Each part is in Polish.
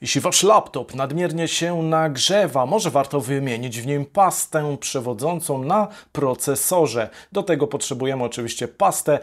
Jeśli wasz laptop nadmiernie się nagrzewa, może warto wymienić w nim pastę przewodzącą na procesorze. Do tego potrzebujemy oczywiście pastę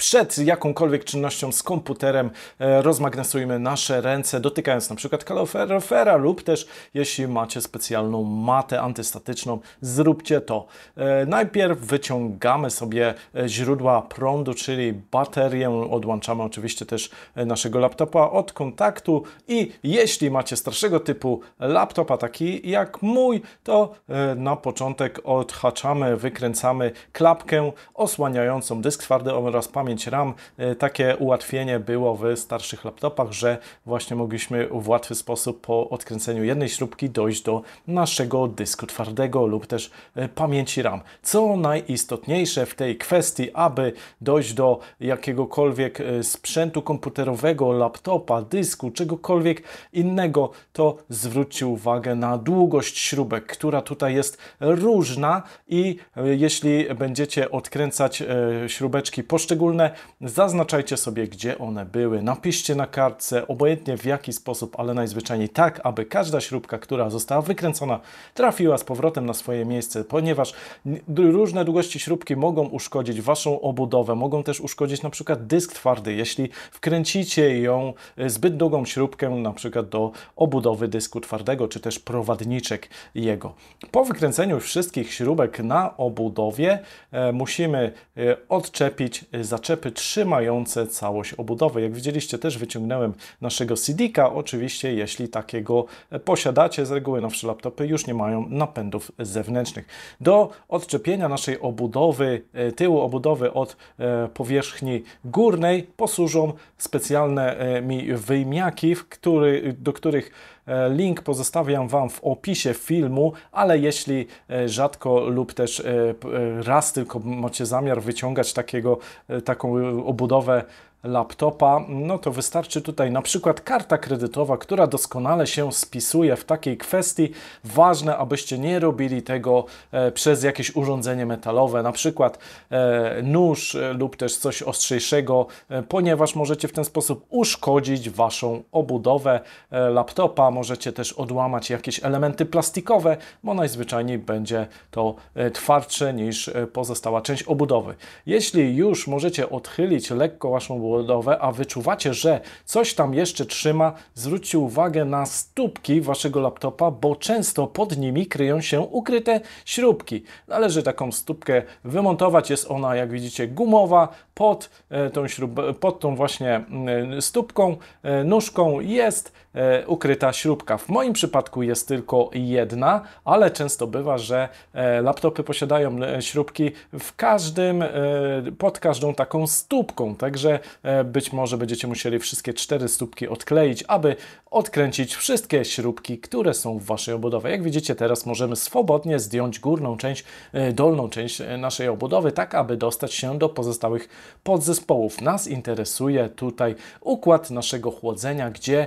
przed jakąkolwiek czynnością z komputerem e, rozmagnesujmy nasze ręce, dotykając na przykład kaloryfera lub też jeśli macie specjalną matę antystatyczną, zróbcie to. E, najpierw wyciągamy sobie e, źródła prądu, czyli baterię, odłączamy oczywiście też naszego laptopa od kontaktu i jeśli macie starszego typu laptopa, taki jak mój, to na początek odhaczamy, wykręcamy klapkę osłaniającą dysk twardy oraz pamięć pamięć RAM. E, takie ułatwienie było w starszych laptopach, że właśnie mogliśmy w łatwy sposób po odkręceniu jednej śrubki dojść do naszego dysku twardego lub też e, pamięci RAM. Co najistotniejsze w tej kwestii, aby dojść do jakiegokolwiek e, sprzętu komputerowego, laptopa, dysku, czegokolwiek innego, to zwróćcie uwagę na długość śrubek, która tutaj jest różna i jeśli będziecie odkręcać śrubeczki poszczególne, one, zaznaczajcie sobie, gdzie one były, napiszcie na kartce, obojętnie w jaki sposób, ale najzwyczajniej tak, aby każda śrubka, która została wykręcona, trafiła z powrotem na swoje miejsce, ponieważ różne długości śrubki mogą uszkodzić Waszą obudowę, mogą też uszkodzić na przykład dysk twardy, jeśli wkręcicie ją e, zbyt długą śrubkę, na przykład do obudowy dysku twardego, czy też prowadniczek jego. Po wykręceniu wszystkich śrubek na obudowie e, musimy e, odczepić zaczepki trzymające całość obudowy. Jak widzieliście, też wyciągnąłem naszego CD-ka. Oczywiście, jeśli takiego e, posiadacie, z reguły nowsze laptopy już nie mają napędów zewnętrznych. Do odczepienia naszej obudowy, e, tyłu obudowy od e, powierzchni górnej posłużą specjalne mi wyjmiaki, w który, do których E, link pozostawiam Wam w opisie filmu, ale jeśli e, rzadko lub też e, raz tylko macie zamiar wyciągać takiego, taką obudowę laptopa, no to wystarczy tutaj na przykład karta kredytowa, która doskonale się spisuje w takiej kwestii. Ważne, abyście nie robili tego e, przez jakieś urządzenie metalowe, na przykład e, nóż e, lub też coś ostrzejszego, ponieważ możecie w ten sposób uszkodzić Waszą obudowę laptopa. Możecie też odłamać jakieś elementy plastikowe, bo najzwyczajniej będzie to twardsze niż pozostała część obudowy. Jeśli już możecie odchylić lekko Waszą obudowę, a wyczuwacie, że coś tam jeszcze trzyma, zwróćcie uwagę na stópki waszego laptopa, bo często pod nimi kryją się ukryte śrubki. Należy taką stópkę wymontować. Jest ona, jak widzicie, gumowa. Pod e, tą, śrub, pod tą właśnie mm, stópką, e, nóżką jest e, ukryta śrubka. W moim przypadku jest tylko jedna, ale często bywa, że laptopy posiadają śrubki w każdym, pod każdą taką stópką. Także E, być może będziecie musieli wszystkie cztery stópki odkleić, aby odkręcić wszystkie śrubki, które są w Waszej obudowie. Jak widzicie teraz możemy swobodnie zdjąć górną część, e, dolną część e, naszej obudowy, tak aby dostać się do pozostałych podzespołów. Nas interesuje tutaj układ naszego chłodzenia, gdzie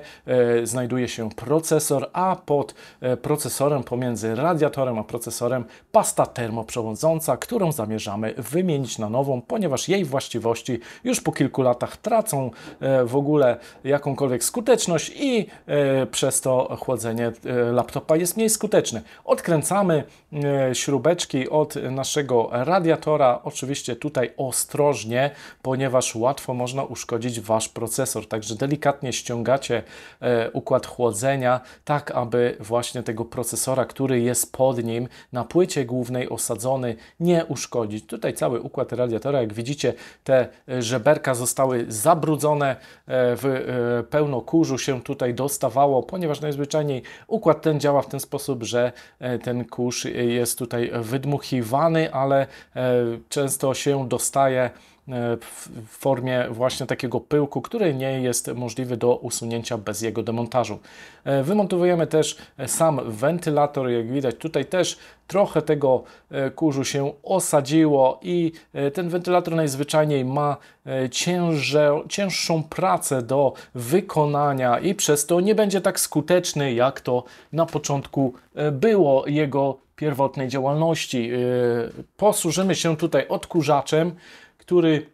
znajduje się procesor, a pod procesorem pomiędzy radiatorem a procesorem pasta termoprzewodząca, którą zamierzamy wymienić na nową, ponieważ jej właściwości już po kilku latach latach tracą e, w ogóle jakąkolwiek skuteczność i e, przez to chłodzenie e, laptopa jest mniej skuteczne. Odkręcamy śrubeczki od naszego radiatora, oczywiście tutaj ostrożnie, ponieważ łatwo można uszkodzić Wasz procesor, także delikatnie ściągacie układ chłodzenia, tak aby właśnie tego procesora, który jest pod nim na płycie głównej osadzony, nie uszkodzić. Tutaj cały układ radiatora, jak widzicie, te żeberka zostały zostały zabrudzone, e, w e, pełno kurzu się tutaj dostawało, ponieważ najzwyczajniej układ ten działa w ten sposób, że e, ten kurz jest tutaj wydmuchiwany, ale często się dostaje E, w formie właśnie takiego pyłku, który nie jest możliwy do usunięcia bez jego demontażu. E, wymontowujemy też e, sam wentylator, jak widać tutaj też trochę tego kurzu się osadziło i ten wentylator najzwyczajniej ma ciężę, cięższą pracę do wykonania i przez to nie będzie tak skuteczny jak to na początku było jego pierwotnej działalności. Posłużymy się tutaj odkurzaczem, który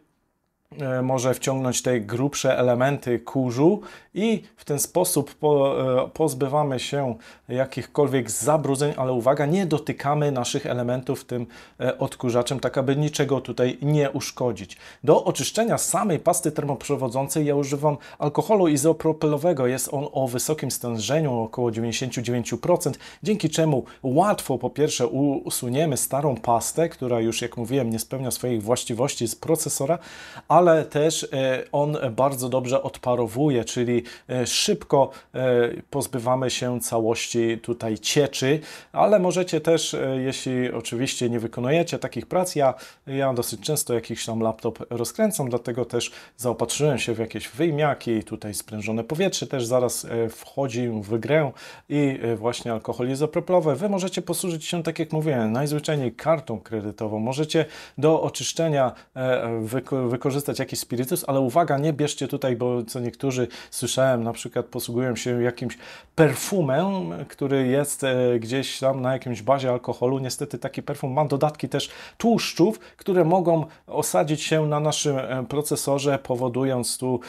E, może wciągnąć te grubsze elementy kurzu i w ten sposób po, e, pozbywamy się jakichkolwiek zabrudzeń, ale uwaga, nie dotykamy naszych elementów tym e, odkurzaczem, tak aby niczego tutaj nie uszkodzić. Do oczyszczenia samej pasty termoprzewodzącej ja używam alkoholu izopropylowego. Jest on o wysokim stężeniu, około 99%, dzięki czemu łatwo po pierwsze usuniemy starą pastę, która już jak mówiłem nie spełnia swoich właściwości z procesora, a ale też e, on bardzo dobrze odparowuje, czyli e, szybko e, pozbywamy się całości tutaj cieczy, ale możecie też, jeśli oczywiście nie wykonujecie takich prac, ja, ja dosyć często jakiś tam laptop rozkręcam, dlatego też zaopatrzyłem się w jakieś wyjmiaki, tutaj sprężone powietrze też zaraz wchodzi w grę i właśnie alkohol izopropylowy. Wy możecie posłużyć się, tak jak mówiłem, najzwyczajniej kartą kredytową. Możecie do oczyszczenia wykorzystać dostać jakiś spirytus, ale uwaga, nie bierzcie tutaj, bo co niektórzy słyszałem, na przykład posługują się jakimś perfumem, który jest e, gdzieś tam na jakimś bazie alkoholu. Niestety taki perfum ma dodatki też tłuszczów, które mogą osadzić się na naszym e, procesorze, powodując tu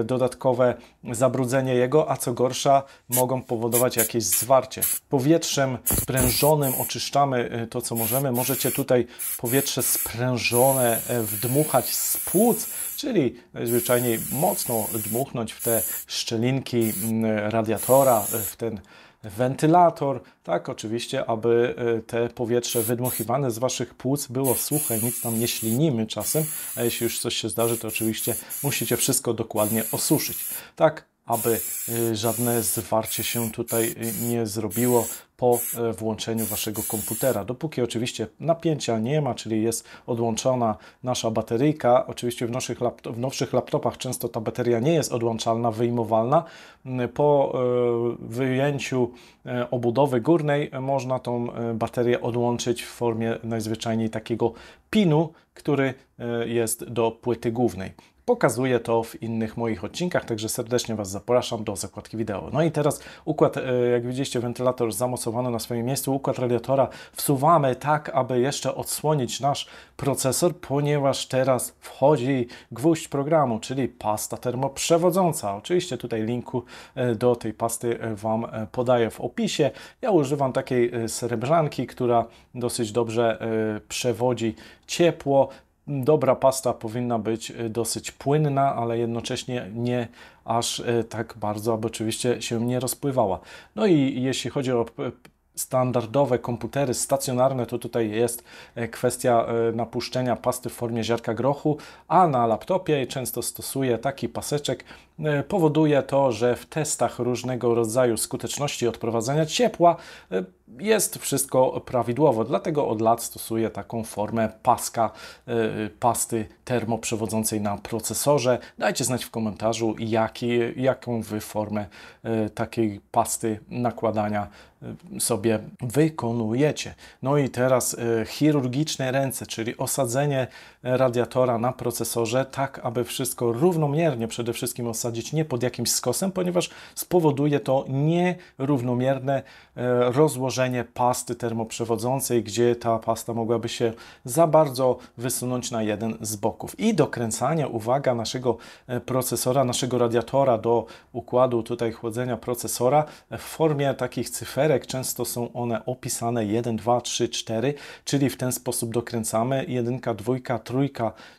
e, dodatkowe zabrudzenie jego, a co gorsza, mogą powodować jakieś zwarcie. Powietrzem sprężonym oczyszczamy to, co możemy. Możecie tutaj powietrze sprężone wdmuchać z płuc, czyli najzwyczajniej mocno dmuchnąć w te szczelinki mm, radiatora, w ten wentylator, tak oczywiście, aby e, te powietrze wydmuchiwane z Waszych płuc było suche, nic tam nie ślinimy czasem, a jeśli już coś się zdarzy, to oczywiście musicie wszystko dokładnie osuszyć, tak aby e, żadne zwarcie się tutaj e, nie zrobiło, po e, włączeniu Waszego komputera. Dopóki oczywiście napięcia nie ma, czyli jest odłączona nasza bateryjka, oczywiście w nowszych, laptop, w nowszych laptopach często ta bateria nie jest odłączalna, wyjmowalna. Mm, po e, wyjęciu e, obudowy górnej można tą baterię odłączyć w formie najzwyczajniej takiego pinu, który jest do płyty głównej. Pokazuję to w innych moich odcinkach, także serdecznie Was zapraszam do zakładki wideo. No i teraz układ, e, jak widzieliście, wentylator zamocowany na swoim miejscu, układ radiatora wsuwamy tak, aby jeszcze odsłonić nasz procesor, ponieważ teraz wchodzi gwóźdź programu, czyli pasta termoprzewodząca. Oczywiście tutaj linku e, do tej pasty e, Wam podaję w opisie. Ja używam takiej srebrzanki, która dosyć dobrze przewodzi ciepło dobra pasta powinna być y, dosyć płynna, ale jednocześnie nie aż y, tak bardzo, aby oczywiście się nie rozpływała. No i jeśli chodzi o standardowe komputery stacjonarne, to tutaj jest e, kwestia e, napuszczenia pasty w formie ziarka grochu, a na laptopie często stosuję taki paseczek. E, powoduje to, że w testach różnego rodzaju skuteczności odprowadzania ciepła jest wszystko prawidłowo, dlatego od lat stosuję taką formę paska pasty termoprzewodzącej na procesorze. Dajcie znać w komentarzu, jaki, jaką Wy formę e, takiej pasty nakładania e, sobie wykonujecie. No i teraz e, chirurgiczne ręce, czyli osadzenie radiatora na procesorze, tak aby wszystko równomiernie przede wszystkim osadzić, nie pod jakimś skosem, ponieważ spowoduje to nierównomierne rozłożenie pasty termoprzewodzącej, gdzie ta pasta mogłaby się za bardzo wysunąć na jeden z boków kroków i dokręcanie, uwaga, naszego e, procesora, naszego radiatora do układu tutaj chłodzenia procesora w formie takich cyferek. Często są one opisane 1, 2, 3, 4, czyli w ten sposób dokręcamy 1, 2, 3,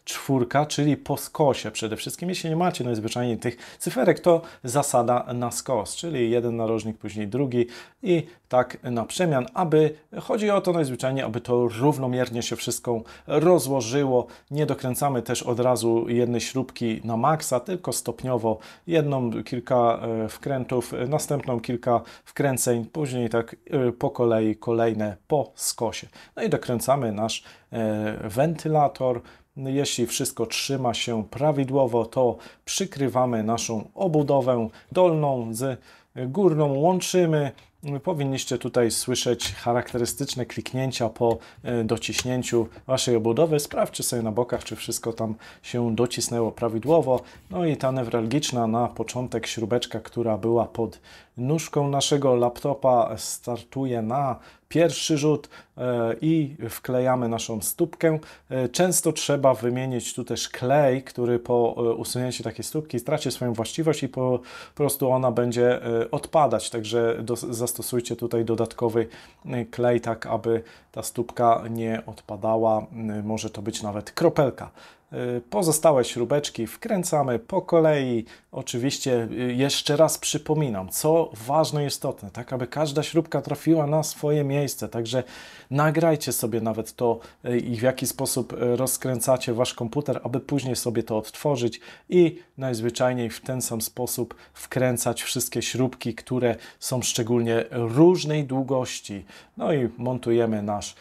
4, czyli po skosie przede wszystkim. Jeśli nie macie najzwyczajniej tych cyferek, to zasada na skos, czyli jeden narożnik, później drugi i tak na przemian, aby chodzi o to najzwyczajniej, aby to równomiernie się wszystko rozłożyło. Nie dokręcamy wkręcamy też od razu jedne śrubki na maksa, tylko stopniowo jedną, kilka e, wkrętów, następną kilka wkręceń, później tak e, po kolei kolejne po skosie. No i dokręcamy nasz e, wentylator. Jeśli wszystko trzyma się prawidłowo, to przykrywamy naszą obudowę dolną z górną, łączymy Powinniście tutaj słyszeć charakterystyczne kliknięcia po e, dociśnięciu Waszej obudowy. Sprawdźcie sobie na bokach, czy wszystko tam się docisnęło prawidłowo. No i ta newralgiczna na początek śrubeczka, która była pod nóżką naszego laptopa, startuje na pierwszy rzut e, i wklejamy naszą stópkę. E, często trzeba wymienić tu też klej, który po e, usunięciu takiej stópki straci swoją właściwość i po prostu ona będzie odpadać. Także zastosujcie tutaj dodatkowy klej, tak aby ta stópka nie odpadała. Może to być nawet kropelka Y, pozostałe śrubeczki wkręcamy po kolei. Oczywiście y, jeszcze raz przypominam, co ważne istotne, tak aby każda śrubka trafiła na swoje miejsce. Także nagrajcie sobie nawet to y, i w jaki sposób rozkręcacie wasz komputer, aby później sobie to odtworzyć i najzwyczajniej w ten sam sposób wkręcać wszystkie śrubki, które są szczególnie różnej długości. No i montujemy nasz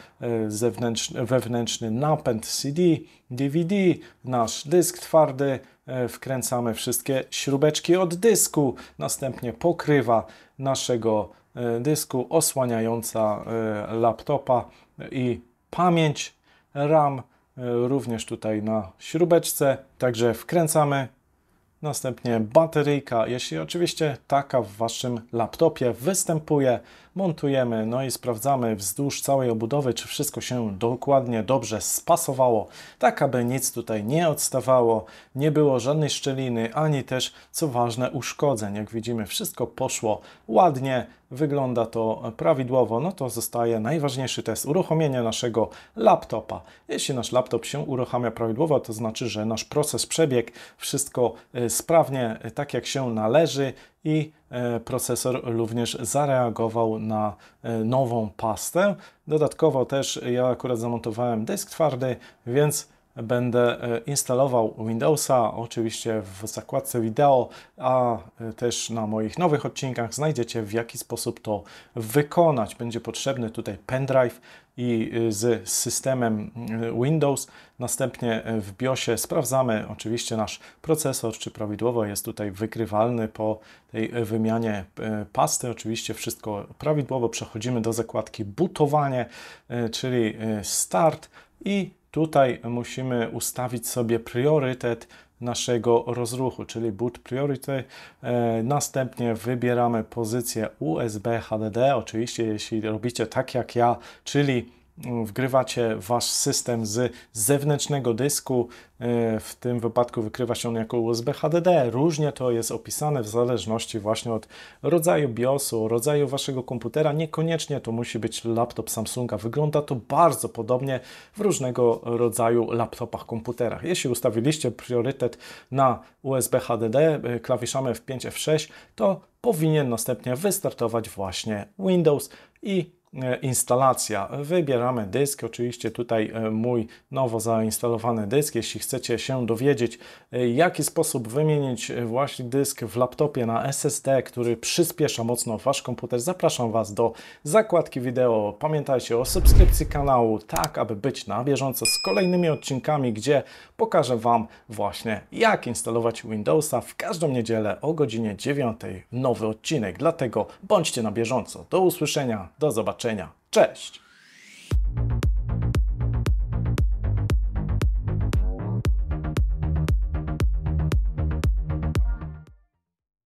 zewnętrzny, wewnętrzny napęd CD, DVD nasz dysk twardy, e, wkręcamy wszystkie śrubeczki od dysku, następnie pokrywa naszego e, dysku osłaniająca e, laptopa i pamięć RAM również tutaj na śrubeczce. Także wkręcamy Następnie bateryjka, jeśli oczywiście taka w Waszym laptopie występuje, montujemy, no i sprawdzamy wzdłuż całej obudowy, czy wszystko się dokładnie dobrze spasowało, tak aby nic tutaj nie odstawało, nie było żadnej szczeliny, ani też, co ważne, uszkodzeń. Jak widzimy, wszystko poszło ładnie, wygląda to prawidłowo, no to zostaje najważniejszy test uruchomienia naszego laptopa. Jeśli nasz laptop się uruchamia prawidłowo, to znaczy, że nasz proces przebiegł wszystko e, sprawnie, e, tak jak się należy i e, procesor również zareagował na nową pastę. Dodatkowo też ja akurat zamontowałem dysk twardy, więc będę e, instalował Windowsa, oczywiście w zakładce wideo, a e, też na moich nowych odcinkach znajdziecie w jaki sposób to wykonać. Będzie potrzebny tutaj pendrive i e, z systemem mm, Windows. Następnie w BIOSie sprawdzamy oczywiście nasz procesor, czy prawidłowo jest tutaj wykrywalny po tej wymianie pasty. Oczywiście wszystko prawidłowo. Przechodzimy do zakładki bootowanie, czyli start i Tutaj musimy ustawić sobie priorytet naszego rozruchu, czyli boot priority. E, następnie wybieramy pozycję USB HDD. Oczywiście, jeśli robicie tak jak ja, czyli wgrywacie wasz system z zewnętrznego dysku. E, w tym wypadku wykrywa się on jako USB HDD. Różnie to jest opisane w zależności właśnie od rodzaju BIOSu, rodzaju waszego komputera. Niekoniecznie to musi być laptop Samsunga. Wygląda to bardzo podobnie w różnego rodzaju laptopach, komputerach. Jeśli ustawiliście priorytet na USB HDD e, klawiszami F5, F6, to powinien następnie wystartować właśnie Windows i E, instalacja. Wybieramy dysk, oczywiście tutaj e, mój nowo zainstalowany dysk. Jeśli chcecie się dowiedzieć, e, jaki sposób wymienić właśnie dysk w laptopie na SSD, który przyspiesza mocno Wasz komputer, zapraszam Was do zakładki wideo. Pamiętajcie o subskrypcji kanału, tak aby być na bieżąco z kolejnymi odcinkami, gdzie pokażę Wam właśnie jak instalować Windowsa w każdą niedzielę o godzinie 9. Nowy odcinek, dlatego bądźcie na bieżąco. Do usłyszenia, do zobaczenia zobaczenia. Cześć!